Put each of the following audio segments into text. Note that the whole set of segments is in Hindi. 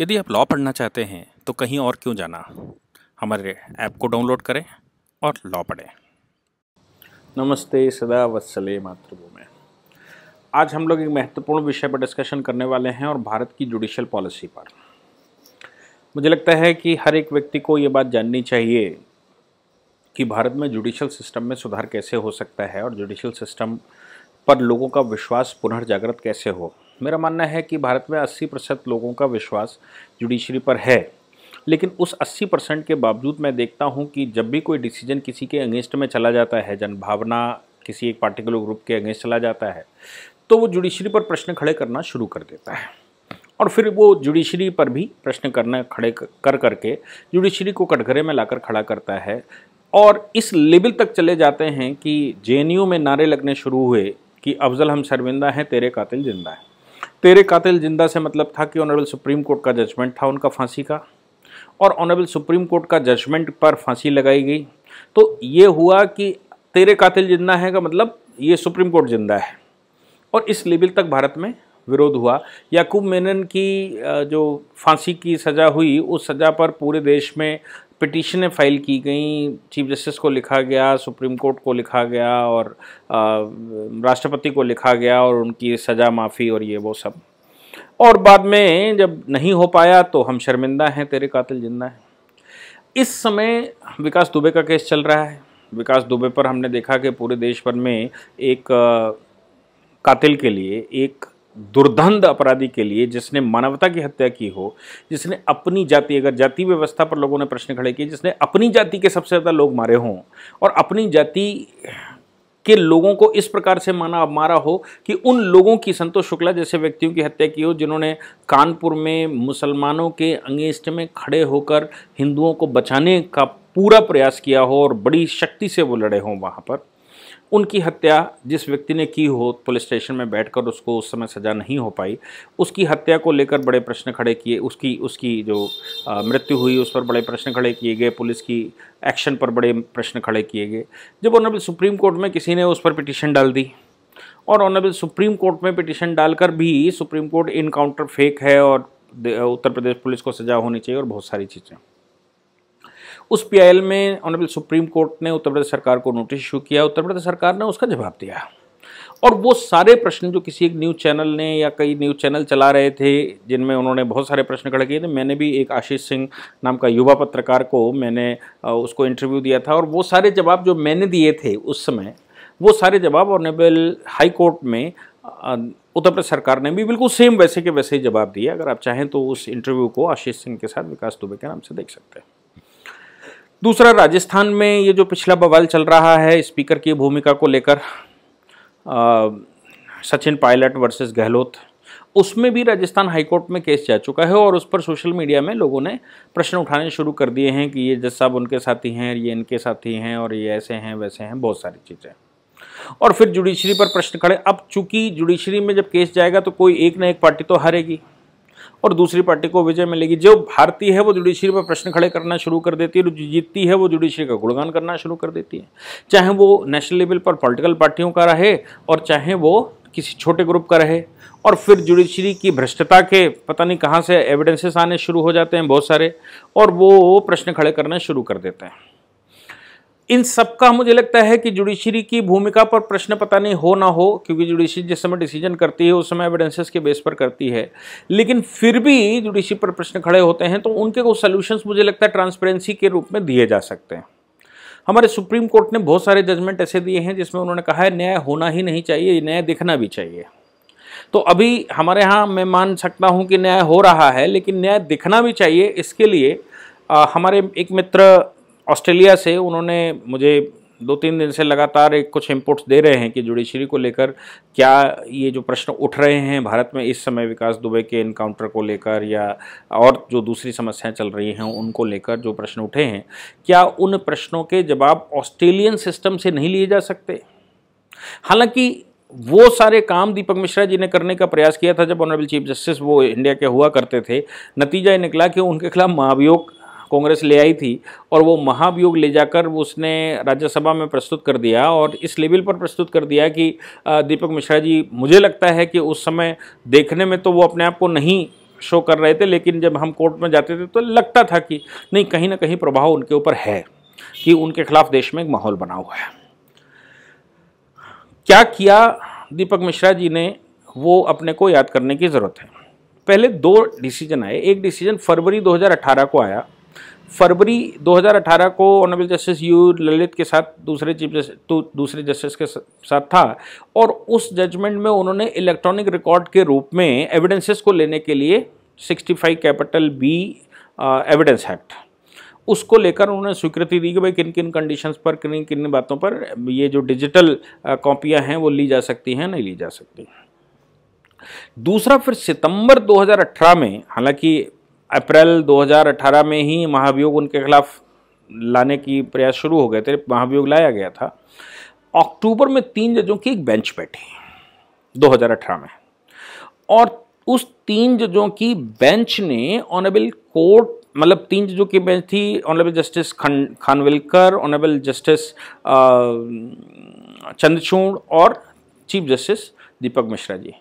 यदि आप लॉ पढ़ना चाहते हैं तो कहीं और क्यों जाना हमारे ऐप को डाउनलोड करें और लॉ पढ़ें नमस्ते सदा वत्सले मातृभूमि आज हम लोग एक महत्वपूर्ण विषय पर डिस्कशन करने वाले हैं और भारत की जुडिशल पॉलिसी पर मुझे लगता है कि हर एक व्यक्ति को ये बात जाननी चाहिए कि भारत में जुडिशल सिस्टम में सुधार कैसे हो सकता है और जुडिशल सिस्टम पर लोगों का विश्वास पुनर्जागृत कैसे हो मेरा मानना है कि भारत में 80 प्रतिशत लोगों का विश्वास जुडिशरी पर है लेकिन उस 80 परसेंट के बावजूद मैं देखता हूं कि जब भी कोई डिसीजन किसी के अगेंस्ट में चला जाता है जनभावना किसी एक पार्टिकुलर ग्रुप के अगेंस्ट चला जाता है तो वो जुडिशरी पर प्रश्न खड़े करना शुरू कर देता है और फिर वो जुडिशरी पर भी प्रश्न करना खड़े कर करके जुडिशरी को कटघरे में लाकर खड़ा करता है और इस लेवल तक चले जाते हैं कि जे में नारे लगने शुरू हुए कि अफजल हम शर्मिंदा हैं तेरे कातिल जिंदा हैं तेरे कातिल जिंदा से मतलब था कि ऑनरेबल सुप्रीम कोर्ट का जजमेंट था उनका फांसी का और ऑनरेबल सुप्रीम कोर्ट का जजमेंट पर फांसी लगाई गई तो ये हुआ कि तेरे कातिल जिंदा है का मतलब ये सुप्रीम कोर्ट जिंदा है और इस लेवल तक भारत में विरोध हुआ याकूब मेनन की जो फांसी की सज़ा हुई उस सज़ा पर पूरे देश में पिटिशनें फाइल की गई चीफ जस्टिस को लिखा गया सुप्रीम कोर्ट को लिखा गया और राष्ट्रपति को लिखा गया और उनकी सज़ा माफ़ी और ये वो सब और बाद में जब नहीं हो पाया तो हम शर्मिंदा हैं तेरे कातिल जिंदा हैं इस समय विकास दुबे का केस चल रहा है विकास दुबे पर हमने देखा कि पूरे देश भर में एक कातिल के लिए एक दुर्धंध अपराधी के लिए जिसने मानवता की हत्या की हो जिसने अपनी जाति अगर जाति व्यवस्था पर लोगों ने प्रश्न खड़े किए जिसने अपनी जाति के सबसे ज़्यादा लोग मारे हों और अपनी जाति के लोगों को इस प्रकार से माना मारा हो कि उन लोगों की संतोष शुक्ला जैसे व्यक्तियों की हत्या की हो जिन्होंने कानपुर में मुसलमानों के अंगेस्ट में खड़े होकर हिंदुओं को बचाने का पूरा प्रयास किया हो और बड़ी शक्ति से वो लड़े हों वहाँ पर उनकी हत्या जिस व्यक्ति ने की हो पुलिस स्टेशन में बैठकर उसको उस समय सज़ा नहीं हो पाई उसकी हत्या को लेकर बड़े प्रश्न खड़े किए उसकी उसकी जो मृत्यु हुई उस पर बड़े प्रश्न खड़े किए गए पुलिस की एक्शन पर बड़े प्रश्न खड़े किए गए जब ऑनरेबल सुप्रीम कोर्ट में किसी ने उस पर पिटिशन डाल दी और ऑनरेबल सुप्रीम कोर्ट में पिटिशन डालकर भी सुप्रीम कोर्ट इनकाउंटर फेक है और उत्तर प्रदेश पुलिस को सज़ा होनी चाहिए और बहुत सारी चीज़ें उस पीआईएल में ऑनरेबल सुप्रीम कोर्ट ने उत्तर प्रदेश सरकार को नोटिस इशू किया उत्तर प्रदेश सरकार ने उसका जवाब दिया और वो सारे प्रश्न जो किसी एक न्यूज़ चैनल ने या कई न्यूज़ चैनल चला रहे थे जिनमें उन्होंने बहुत सारे प्रश्न खड़े किए थे मैंने भी एक आशीष सिंह नाम का युवा पत्रकार को मैंने उसको इंटरव्यू दिया था और वो सारे जवाब जो मैंने दिए थे उस समय वो सारे जवाब ऑनरेबल हाई कोर्ट में उत्तर प्रदेश सरकार ने भी बिल्कुल सेम वैसे के वैसे ही जवाब दिए अगर आप चाहें तो उस इंटरव्यू को आशीष सिंह के साथ विकास दुबे के नाम से देख सकते हैं दूसरा राजस्थान में ये जो पिछला बवाल चल रहा है स्पीकर की भूमिका को लेकर सचिन पायलट वर्सेस गहलोत उसमें भी राजस्थान हाईकोर्ट में केस जा चुका है और उस पर सोशल मीडिया में लोगों ने प्रश्न उठाने शुरू कर दिए हैं कि ये जज साहब उनके साथी हैं ये इनके साथी हैं और ये ऐसे हैं वैसे हैं बहुत सारी चीज़ें और फिर जुडिशरी पर प्रश्न खड़े अब चूंकि जुडिशरी में जब केस जाएगा तो कोई एक ना एक पार्टी तो हारेगी और दूसरी पार्टी को विजय मिलेगी जो भारतीय है वो जुडिशरी पर प्रश्न खड़े करना शुरू कर देती है जो जीतती है वो जुडिशरी का गुणगान करना शुरू कर देती है चाहे वो नेशनल लेवल पर पॉलिटिकल पार्टियों का रहे और चाहे वो किसी छोटे ग्रुप का रहे और फिर जुडिशरी की भ्रष्टता के पता नहीं कहाँ से एविडेंसेस आने शुरू हो जाते हैं बहुत सारे और वो प्रश्न खड़े करना शुरू कर देते हैं इन सब का मुझे लगता है कि जुडिशरी की भूमिका पर प्रश्न पता नहीं हो ना हो क्योंकि जुडिशरी जिस समय डिसीजन करती है उस समय एविडेंसेस के बेस पर करती है लेकिन फिर भी जुडिशरी पर प्रश्न खड़े होते हैं तो उनके कुछ सल्यूशंस मुझे लगता है ट्रांसपेरेंसी के रूप में दिए जा सकते हैं हमारे सुप्रीम कोर्ट ने बहुत सारे जजमेंट ऐसे दिए हैं जिसमें उन्होंने कहा है न्याय होना ही नहीं चाहिए न्याय दिखना भी चाहिए तो अभी हमारे यहाँ मैं मान सकता हूँ कि न्याय हो रहा है लेकिन न्याय दिखना भी चाहिए इसके लिए आ, हमारे एक मित्र ऑस्ट्रेलिया से उन्होंने मुझे दो तीन दिन से लगातार एक कुछ इनपुट्स दे रहे हैं कि जुडिशरी को लेकर क्या ये जो प्रश्न उठ रहे हैं भारत में इस समय विकास दुबे के इनकाउंटर को लेकर या और जो दूसरी समस्याएं चल रही हैं उनको लेकर जो प्रश्न उठे हैं क्या उन प्रश्नों के जवाब ऑस्ट्रेलियन सिस्टम से नहीं लिए जा सकते हालांकि वो सारे काम दीपक मिश्रा जी ने करने का प्रयास किया था जब ऑनरेबल चीफ जस्टिस वो इंडिया के हुआ करते थे नतीजा ये निकला कि उनके खिलाफ महाभियोग कांग्रेस ले आई थी और वो महाभियोग ले जाकर उसने राज्यसभा में प्रस्तुत कर दिया और इस लेवल पर प्रस्तुत कर दिया कि दीपक मिश्रा जी मुझे लगता है कि उस समय देखने में तो वो अपने आप को नहीं शो कर रहे थे लेकिन जब हम कोर्ट में जाते थे तो लगता था कि नहीं कहीं ना कहीं प्रभाव उनके ऊपर है कि उनके खिलाफ देश में एक माहौल बना हुआ है क्या किया दीपक मिश्रा जी ने वो अपने को याद करने की ज़रूरत है पहले दो डिसीजन आए एक डिसीजन फरवरी 2018 को आया फरवरी 2018 को ऑनरेबल जस्टिस यू ललित के साथ दूसरे चीफ जस्टिस तो दूसरे जस्टिस के साथ था और उस जजमेंट में उन्होंने इलेक्ट्रॉनिक रिकॉर्ड के रूप में एविडेंसेस को लेने के लिए 65 कैपिटल बी एविडेंस एक्ट उसको लेकर उन्होंने स्वीकृति दी कि भाई किन किन कंडीशंस पर किन किन बातों पर ये जो डिजिटल कॉपियाँ हैं वो ली जा सकती हैं नहीं ली जा सकती दूसरा फिर सितंबर 2018 में हालांकि अप्रैल 2018 में ही महाभियोग उनके खिलाफ लाने की प्रयास शुरू हो गए थे महाभियोग लाया गया था अक्टूबर में तीन जजों की एक बेंच बैठी 2018 में और उस तीन जजों की बेंच ने ऑनरेबल कोर्ट मतलब तीन जजों की बेंच थी honourable justice Khan Khanwilkar honourable justice Chandrachud और चीफ जस्टिस दीपक मिश्रा जी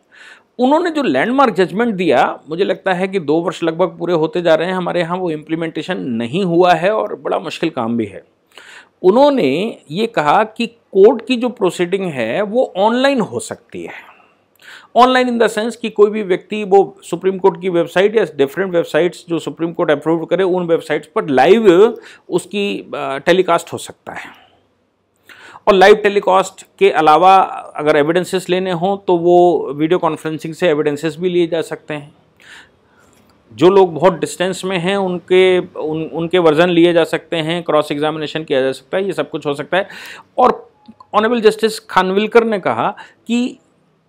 उन्होंने जो लैंडमार्क जजमेंट दिया मुझे लगता है कि दो वर्ष लगभग पूरे होते जा रहे हैं हमारे यहाँ वो इम्प्लीमेंटेशन नहीं हुआ है और बड़ा मुश्किल काम भी है उन्होंने ये कहा कि कोर्ट की जो प्रोसीडिंग है वो ऑनलाइन हो सकती है ऑनलाइन इन द सेंस कि कोई भी व्यक्ति वो सुप्रीम कोर्ट की वेबसाइट या डिफरेंट वेबसाइट्स जो सुप्रीम कोर्ट अप्रूव करे उन वेबसाइट्स पर लाइव उसकी टेलीकास्ट हो सकता है और लाइव टेलीकास्ट के अलावा अगर एविडेंसेस लेने हों तो वो वीडियो कॉन्फ्रेंसिंग से एविडेंसेस भी लिए जा सकते हैं जो लोग बहुत डिस्टेंस में हैं उनके उन उनके वर्जन लिए जा सकते हैं क्रॉस एग्जामिनेशन किया जा सकता है ये सब कुछ हो सकता है और ऑनरेबल जस्टिस खानविलकर ने कहा कि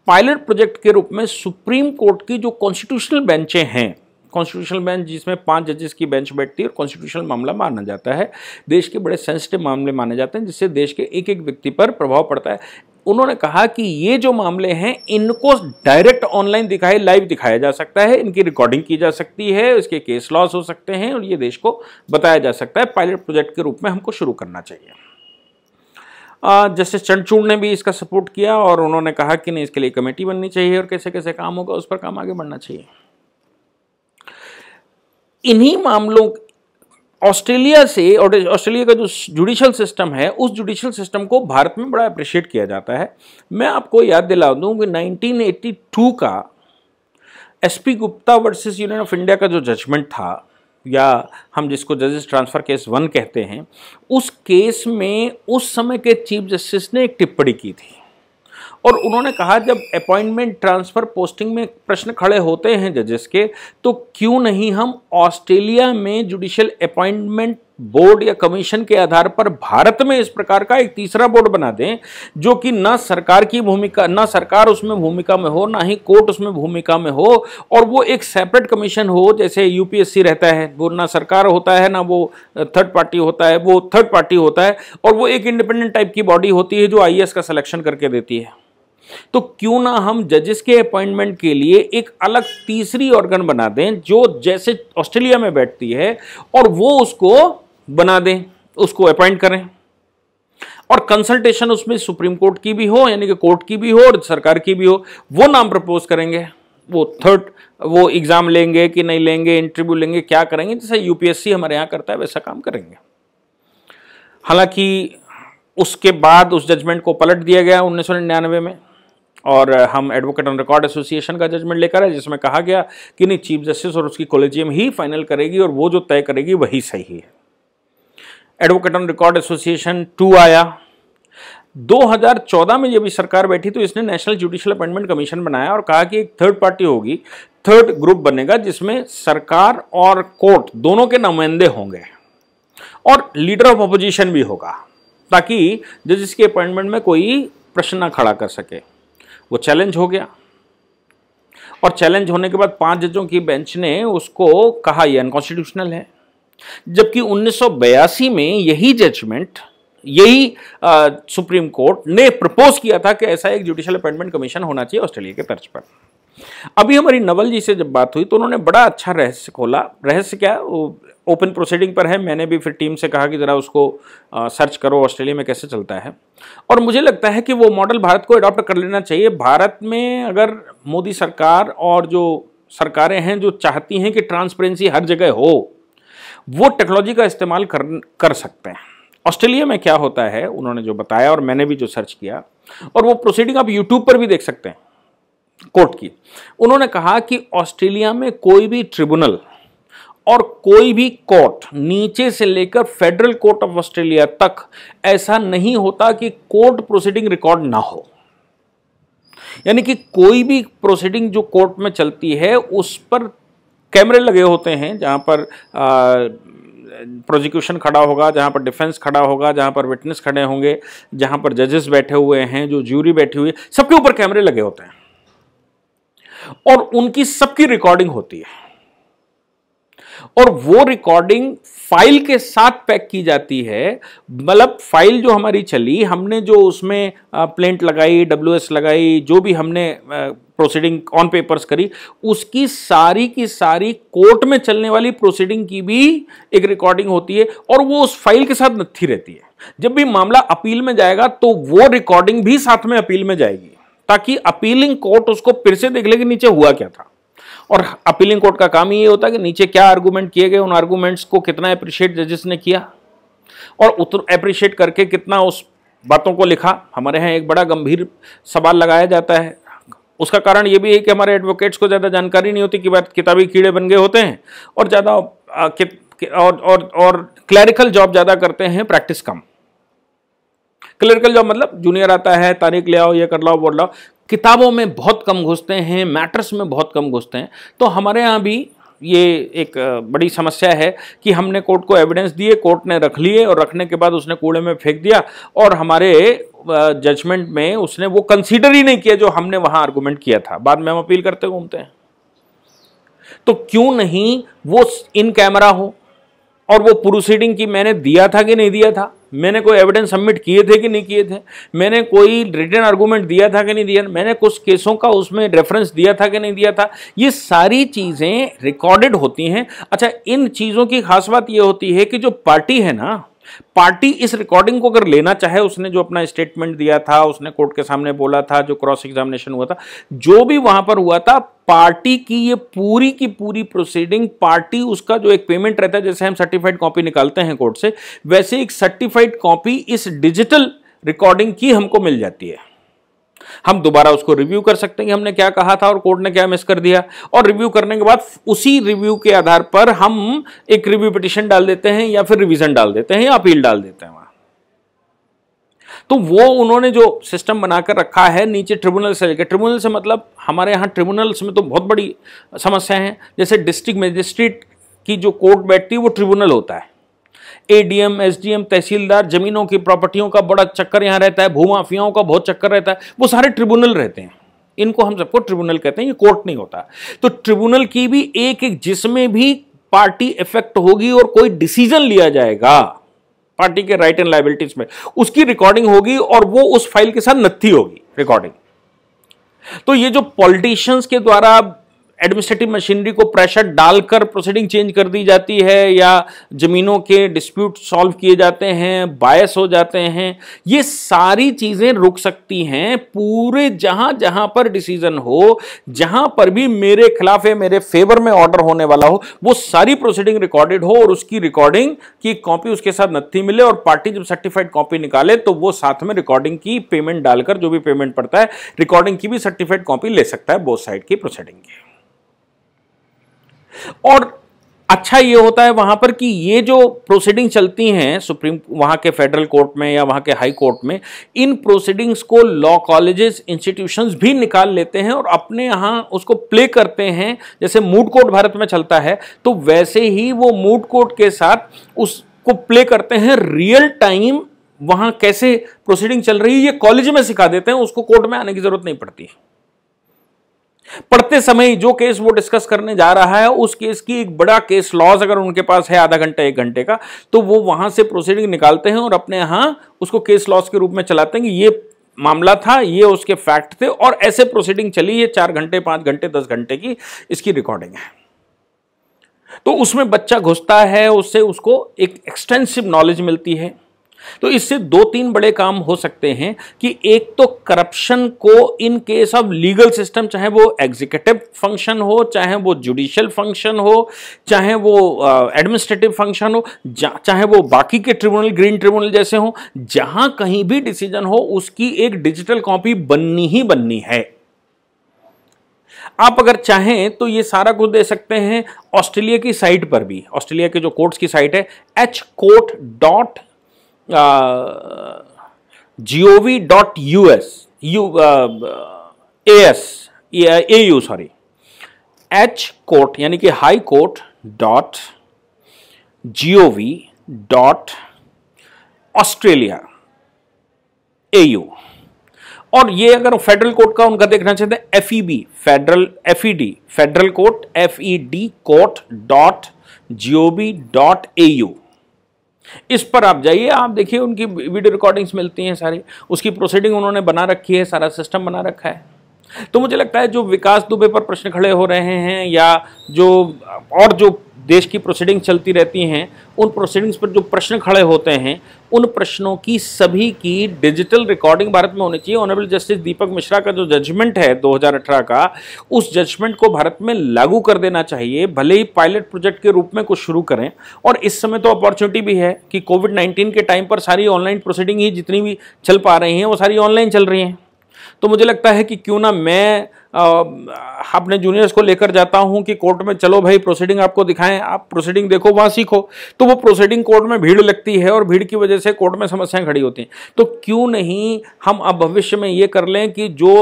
पायलट प्रोजेक्ट के रूप में सुप्रीम कोर्ट की जो कॉन्स्टिट्यूशनल बेंचें हैं कॉन्स्टिट्यूशनल बेंच जिसमें पांच जजेस की बेंच बैठती है और कॉन्स्टिट्यूशनल मामला माना जाता है देश के बड़े सेंसिटिव मामले माने जाते हैं जिससे देश के एक एक व्यक्ति पर प्रभाव पड़ता है उन्होंने कहा कि ये जो मामले हैं इनको डायरेक्ट ऑनलाइन दिखाए लाइव दिखाया जा सकता है इनकी रिकॉर्डिंग की जा सकती है इसके केस लॉस हो सकते हैं और ये देश को बताया जा सकता है पायलट प्रोजेक्ट के रूप में हमको शुरू करना चाहिए जस्टिस चंडचूड़ ने भी इसका सपोर्ट किया और उन्होंने कहा कि नहीं इसके लिए कमेटी बननी चाहिए और कैसे कैसे काम होगा उस पर काम आगे बढ़ना चाहिए इन्हीं मामलों ऑस्ट्रेलिया से और ऑस्ट्रेलिया का जो जुडिशल सिस्टम है उस जुडिशल सिस्टम को भारत में बड़ा अप्रिशिएट किया जाता है मैं आपको याद दिला दूं कि 1982 का SP Gupta versus union of India का जो जजमेंट था या हम जिसको जजेस ट्रांसफ़र केस वन कहते हैं उस केस में उस समय के चीफ जस्टिस ने एक टिप्पणी की थी और उन्होंने कहा जब अपॉइंटमेंट ट्रांसफ़र पोस्टिंग में प्रश्न खड़े होते हैं जजेस के तो क्यों नहीं हम ऑस्ट्रेलिया में जुडिशल अपॉइंटमेंट बोर्ड या कमीशन के आधार पर भारत में इस प्रकार का एक तीसरा बोर्ड बना दें जो कि ना सरकार की भूमिका ना सरकार उसमें भूमिका में हो ना ही कोर्ट उसमें भूमिका में हो और वो एक सेपरेट कमीशन हो जैसे यूपीएससी रहता है वो ना सरकार होता है ना वो थर्ड पार्टी होता है वो थर्ड पार्टी होता है और वो एक इंडिपेंडेंट टाइप की बॉडी होती है जो आई e का सिलेक्शन करके देती है तो क्यों ना हम जजेस के अपॉइंटमेंट के लिए एक अलग तीसरी ऑर्गन बना दें जो जैसे ऑस्ट्रेलिया में बैठती है और वो उसको बना दें उसको अपॉइंट करें और कंसल्टेशन उसमें सुप्रीम कोर्ट की भी हो यानी कि कोर्ट की भी हो और सरकार की भी हो वो नाम प्रपोज करेंगे वो थर्ड वो एग्ज़ाम लेंगे कि नहीं लेंगे इंटरव्यू लेंगे क्या करेंगे जैसे यूपीएससी हमारे यहाँ करता है वैसा काम करेंगे हालांकि उसके बाद उस जजमेंट को पलट दिया गया उन्नीस में और हम एडवोकेट ऑन रिकॉर्ड एसोसिएशन का जजमेंट लेकर आए जिसमें कहा गया कि नहीं चीफ जस्टिस और उसकी कॉलेजियम ही फाइनल करेगी और वो जो तय करेगी वही सही है advocate on record association two आया 2014 में जब भी सरकार बैठी तो इसने नेशनल जुडिशियल अपॉइंटमेंट कमीशन बनाया और कहा कि एक थर्ड पार्टी होगी थर्ड ग्रुप बनेगा जिसमें सरकार और कोर्ट दोनों के नुमाइंदे होंगे और लीडर ऑफ अपोजिशन भी होगा ताकि जजिस के अपॉइंटमेंट में कोई प्रश्न ना खड़ा कर सके वो चैलेंज हो गया और चैलेंज होने के बाद पांच जजों की बेंच ने उसको कहा यह अनकॉन्स्टिट्यूशनल है जबकि 1982 में यही जजमेंट यही आ, सुप्रीम कोर्ट ने प्रपोज किया था कि ऐसा एक जुडिशियल अपॉइंटमेंट कमीशन होना चाहिए ऑस्ट्रेलिया के तर्ज पर अभी हमारी नवल जी से जब बात हुई तो उन्होंने बड़ा अच्छा रहस्य खोला रहस्य क्या ओपन प्रोसीडिंग पर है मैंने भी फिर टीम से कहा कि ज़रा उसको सर्च करो ऑस्ट्रेलिया में कैसे चलता है और मुझे लगता है कि वो मॉडल भारत को अडॉप्ट कर लेना चाहिए भारत में अगर मोदी सरकार और जो सरकारें हैं जो चाहती हैं कि ट्रांसपेरेंसी हर जगह हो वो टेक्नोलॉजी का इस्तेमाल कर कर सकते हैं ऑस्ट्रेलिया में क्या होता है उन्होंने जो बताया और मैंने भी जो सर्च किया और वो प्रोसीडिंग आप यूट्यूब पर भी देख सकते हैं कोर्ट की उन्होंने कहा कि ऑस्ट्रेलिया में कोई भी ट्रिब्यूनल और कोई भी कोर्ट नीचे से लेकर फेडरल कोर्ट ऑफ ऑस्ट्रेलिया तक ऐसा नहीं होता कि कोर्ट प्रोसीडिंग रिकॉर्ड ना हो यानी कि कोई भी प्रोसीडिंग जो कोर्ट में चलती है उस पर कैमरे लगे होते हैं जहां पर प्रोजिक्यूशन खड़ा होगा जहां पर डिफेंस खड़ा होगा जहां पर विटनेस खड़े होंगे जहां पर जजेस बैठे हुए हैं जो ज्यूरी बैठी हुई है सबके ऊपर कैमरे लगे होते हैं और उनकी सबकी रिकॉर्डिंग होती है और वो रिकॉर्डिंग फाइल के साथ पैक की जाती है मतलब फाइल जो हमारी चली हमने जो उसमें प्लेंट लगाई डब्ल्यू लगाई जो भी हमने प्रोसीडिंग ऑन पेपर्स करी उसकी सारी की सारी कोर्ट में चलने वाली प्रोसीडिंग की भी एक रिकॉर्डिंग होती है और वो उस फाइल के साथ नथी रहती है जब भी मामला अपील में जाएगा तो वो रिकॉर्डिंग भी साथ में अपील में जाएगी ताकि अपीलिंग कोर्ट उसको फिर से देख ले कि नीचे हुआ क्या था और अपीलिंग कोर्ट का काम ही ये होता है कि नीचे क्या आर्गूमेंट किए गए उन आर्गूमेंट्स को कितना अप्रिशिएट जजेस ने किया और उतर अप्रिशिएट करके कितना उस बातों को लिखा हमारे यहाँ एक बड़ा गंभीर सवाल लगाया जाता है उसका कारण ये भी है कि हमारे एडवोकेट्स को ज़्यादा जानकारी नहीं होती कि बात किताबी कीड़े बन गए होते हैं और ज़्यादा और और और क्लैरिकल जॉब ज़्यादा करते हैं प्रैक्टिस कम क्लरिकल जॉब मतलब जूनियर आता है तारीख ले आओ ये कर लाओ बोल लाओ किताबों में बहुत कम घुसते हैं मैटर्स में बहुत कम घुसते हैं तो हमारे यहाँ भी ये एक बड़ी समस्या है कि हमने कोर्ट को एविडेंस दिए कोर्ट ने रख लिए और रखने के बाद उसने कूड़े में फेंक दिया और हमारे जजमेंट में उसने वो कंसीडर ही नहीं किया जो हमने वहाँ आर्गूमेंट किया था बाद में हम अपील करते घूमते हैं तो क्यों नहीं वो इन कैमरा हो और वो प्रोसीडिंग की मैंने दिया था कि नहीं दिया था मैंने कोई एविडेंस सबमिट किए थे कि नहीं किए थे मैंने कोई रिटर्न आर्गूमेंट दिया था कि नहीं दिया मैंने कुछ केसों का उसमें रेफरेंस दिया था कि नहीं दिया था ये सारी चीज़ें रिकॉर्डेड होती हैं अच्छा इन चीज़ों की खास बात ये होती है कि जो पार्टी है ना पार्टी इस रिकॉर्डिंग को अगर लेना चाहे उसने जो अपना स्टेटमेंट दिया था उसने कोर्ट के सामने बोला था जो क्रॉस एग्जामिनेशन हुआ था जो भी वहां पर हुआ था पार्टी की ये पूरी की पूरी प्रोसीडिंग पार्टी उसका जो एक पेमेंट रहता है जैसे हम सर्टिफाइड कॉपी निकालते हैं कोर्ट से वैसे एक सर्टिफाइड कॉपी इस डिजिटल रिकॉर्डिंग की हमको मिल जाती है हम दोबारा उसको रिव्यू कर सकते हैं हमने क्या कहा था और कोर्ट ने क्या मिस कर दिया और रिव्यू करने के बाद उसी रिव्यू के आधार पर हम एक रिव्यू पिटिशन डाल देते हैं या फिर रिविजन डाल देते हैं या अपील डाल देते हैं वहां तो वो उन्होंने जो सिस्टम बनाकर रखा है नीचे ट्रिब्यूनल से लेकर ट्रिब्यूनल से मतलब हमारे यहाँ ट्रिब्यूनल्स में तो बहुत बड़ी समस्या है जैसे डिस्ट्रिक्ट मजिस्ट्रेट की जो कोर्ट बैठती है वो ट्रिब्यूनल होता है एडीएम एसडीएम तहसीलदार जमीनों की प्रॉपर्टियों का बड़ा चक्कर यहाँ रहता है भूमाफियाओं का बहुत चक्कर रहता है वो सारे ट्रिब्यूनल रहते हैं इनको हम सबको ट्रिब्यूनल कहते हैं ये कोर्ट नहीं होता तो ट्रिब्यूनल की भी एक एक जिसमें भी पार्टी इफेक्ट होगी और कोई डिसीजन लिया जाएगा पार्टी के राइट एंड लाइबिलिटीज में उसकी रिकॉर्डिंग होगी और वो उस फाइल के साथ नत्थी होगी रिकॉर्डिंग तो ये जो पॉलिटिशियंस के द्वारा एडमिनिस्ट्रेटिव मशीनरी को प्रेशर डालकर प्रोसीडिंग चेंज कर दी जाती है या ज़मीनों के डिस्प्यूट सॉल्व किए जाते हैं बायस हो जाते हैं ये सारी चीज़ें रुक सकती हैं पूरे जहाँ जहाँ पर डिसीज़न हो जहाँ पर भी मेरे खिलाफ या मेरे फेवर में ऑर्डर होने वाला हो वो सारी प्रोसीडिंग रिकॉर्डेड हो और उसकी रिकॉर्डिंग की कॉपी उसके साथ नत्थी मिले और पार्टी जब सर्टिफाइड कॉपी निकाले तो वो साथ में रिकॉर्डिंग की पेमेंट डालकर जो भी पेमेंट पड़ता है रिकॉर्डिंग की भी सर्टिफाइड कॉपी ले सकता है बोथ साइड की प्रोसीडिंग की और अच्छा ये होता है वहां पर कि ये जो प्रोसीडिंग चलती हैं सुप्रीम वहां के फेडरल कोर्ट में या वहां के हाई कोर्ट में इन प्रोसीडिंग्स को लॉ कॉलेजेस इंस्टीट्यूशंस भी निकाल लेते हैं और अपने यहां उसको प्ले करते हैं जैसे मूड कोर्ट भारत में चलता है तो वैसे ही वो मूड कोर्ट के साथ उसको प्ले करते हैं रियल टाइम वहां कैसे प्रोसीडिंग चल रही है ये कॉलेज में सिखा देते हैं उसको कोर्ट में आने की जरूरत नहीं पड़ती है पढ़ते समय जो केस वो डिस्कस करने जा रहा है उस केस की एक बड़ा केस लॉज अगर उनके पास है आधा घंटा एक घंटे का तो वो वहां से प्रोसीडिंग निकालते हैं और अपने यहां उसको केस लॉस के रूप में चलाते हैं कि ये मामला था ये उसके फैक्ट थे और ऐसे प्रोसीडिंग चली है चार घंटे पांच घंटे दस घंटे की इसकी रिकॉर्डिंग है तो उसमें बच्चा घुसता है उससे उसको एक एक्सटेंसिव नॉलेज मिलती है तो इससे दो तीन बड़े काम हो सकते हैं कि एक तो करप्शन को in case of legal system चाहे वो एग्जीक्यूटिव फंक्शन हो चाहे वो जुडिशियल फंक्शन हो चाहे वो एडमिनिस्ट्रेटिव uh, फंक्शन हो चाहे वो बाकी के ट्रिब्यूनल ग्रीन ट्रिब्यूनल जैसे हो जहां कहीं भी डिसीजन हो उसकी एक डिजिटल कॉपी बननी ही बननी है आप अगर चाहें तो ये सारा कुछ दे सकते हैं ऑस्ट्रेलिया की साइट पर भी ऑस्ट्रेलिया के जो कोर्ट्स की साइट है H court dot GOV dot U S U A S A U sorry H court यानी कि high court dot G O V dot Australia A U और ये अगर फेडरल कोर्ट का उनका देखना चाहते हैं F E B federal F E D federal court F E D court dot G O V dot A U इस पर आप जाइए आप देखिए उनकी वीडियो रिकॉर्डिंग्स मिलती हैं सारी उसकी प्रोसीडिंग उन्होंने बना रखी है सारा सिस्टम बना रखा है तो मुझे लगता है जो विकास दुबे पर प्रश्न खड़े हो रहे हैं या जो और जो देश की प्रोसीडिंग चलती रहती हैं उन प्रोसीडिंग्स पर जो प्रश्न खड़े होते हैं उन प्रश्नों की सभी की डिजिटल रिकॉर्डिंग भारत में होनी चाहिए ऑनरेबल जस्टिस दीपक मिश्रा का जो जजमेंट है 2018 का उस जजमेंट को भारत में लागू कर देना चाहिए भले ही पायलट प्रोजेक्ट के रूप में कुछ शुरू करें और इस समय तो अपॉर्चुनिटी भी है कि कोविड नाइन्टीन के टाइम पर सारी ऑनलाइन प्रोसीडिंग ही जितनी भी चल पा रही हैं वो सारी ऑनलाइन चल रही हैं तो मुझे लगता है कि क्यों ना मैं अपने जूनियर्स को लेकर जाता हूं कि कोर्ट में चलो भाई प्रोसीडिंग आपको दिखाएं आप प्रोसीडिंग देखो वहां सीखो तो वो प्रोसीडिंग कोर्ट में भीड़ लगती है और भीड़ की वजह से कोर्ट में समस्याएं खड़ी होती हैं तो क्यों नहीं हम अब भविष्य में ये कर लें कि जो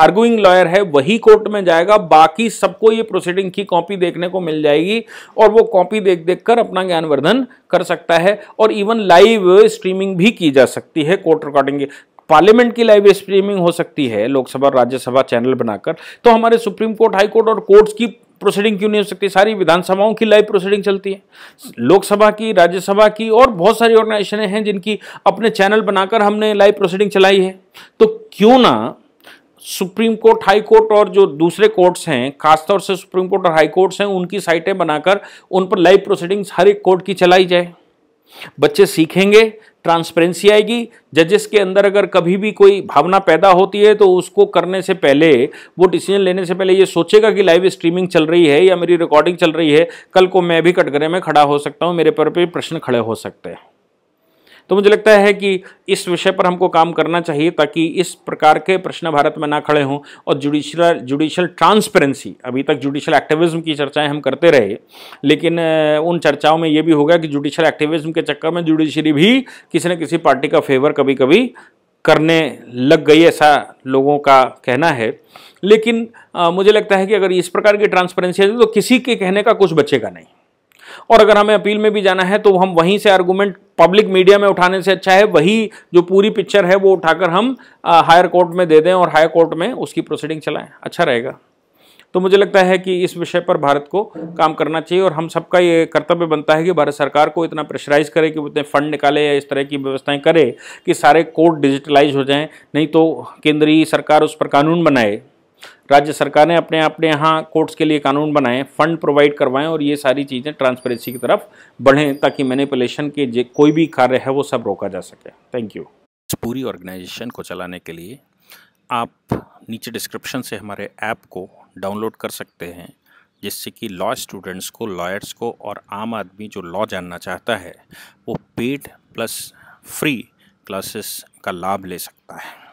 आर्गुइंग लॉयर है वही कोर्ट में जाएगा बाकी सबको ये प्रोसीडिंग की कॉपी देखने को मिल जाएगी और वो कॉपी देख देख कर अपना ज्ञानवर्धन कर सकता है और इवन लाइव स्ट्रीमिंग भी की जा सकती है कोर्ट रिकॉर्डिंग पार्लियामेंट की लाइव स्ट्रीमिंग हो सकती है लोकसभा राज्यसभा चैनल बनाकर तो हमारे सुप्रीम कोर्ट हाई कोर्ट और कोर्ट्स की प्रोसीडिंग क्यों नहीं हो सकती सारी विधानसभाओं की लाइव प्रोसीडिंग चलती है लोकसभा की राज्यसभा की और बहुत सारी ऑर्गेनाइजेशन हैं जिनकी अपने चैनल बनाकर हमने लाइव प्रोसीडिंग चलाई है तो क्यों ना सुप्रीम कोर्ट हाई कोर्ट और जो दूसरे कोर्ट्स हैं खासतौर से सुप्रीम कोर्ट और हाई कोर्ट्स हैं उनकी साइटें बनाकर उन पर लाइव प्रोसीडिंग्स हर एक कोर्ट की चलाई जाए बच्चे सीखेंगे ट्रांसपेरेंसी आएगी जजेस के अंदर अगर कभी भी कोई भावना पैदा होती है तो उसको करने से पहले वो डिसीजन लेने से पहले ये सोचेगा कि लाइव स्ट्रीमिंग चल रही है या मेरी रिकॉर्डिंग चल रही है कल को मैं भी कटघरे में खड़ा हो सकता हूँ मेरे पर भी प्रश्न खड़े हो सकते हैं तो मुझे लगता है कि इस विषय पर हमको काम करना चाहिए ताकि इस प्रकार के प्रश्न भारत में ना खड़े हों और जुडिशल जुडिशल ट्रांसपेरेंसी अभी तक जुडिशल एक्टिविज्म की चर्चाएं हम करते रहे लेकिन उन चर्चाओं में ये भी होगा कि जुडिशल एक्टिविज्म के चक्कर में जुडिशरी भी किसी न किसी पार्टी का फेवर कभी कभी करने लग गई ऐसा लोगों का कहना है लेकिन आ, मुझे लगता है कि अगर इस प्रकार की ट्रांसपेरेंसी है तो किसी के कहने का कुछ बचेगा नहीं और अगर हमें अपील में भी जाना है तो हम वहीं से आर्गूमेंट पब्लिक मीडिया में उठाने से अच्छा है वही जो पूरी पिक्चर है वो उठाकर हम हायर कोर्ट में दे दें और हायर कोर्ट में उसकी प्रोसीडिंग चलाएं अच्छा रहेगा तो मुझे लगता है कि इस विषय पर भारत को काम करना चाहिए और हम सबका ये कर्तव्य बनता है कि भारत सरकार को इतना प्रेशराइज करे कि वो इतने फंड निकाले या इस तरह की व्यवस्थाएं करे कि सारे कोर्ट डिजिटलाइज हो जाएं नहीं तो केंद्रीय सरकार उस पर कानून बनाए राज्य सरकार ने अपने अपने यहाँ कोर्ट्स के लिए कानून बनाएं फंड प्रोवाइड करवाएं और ये सारी चीज़ें ट्रांसपेरेंसी की तरफ बढ़ें ताकि मैनिपुलेशन के जो कोई भी कार्य है वो सब रोका जा सके थैंक यू इस पूरी ऑर्गेनाइजेशन को चलाने के लिए आप नीचे डिस्क्रिप्शन से हमारे ऐप को डाउनलोड कर सकते हैं जिससे कि लॉ स्टूडेंट्स को लॉयर्स को और आम आदमी जो लॉ जानना चाहता है वो पेड प्लस फ्री क्लासेस का लाभ ले सकता है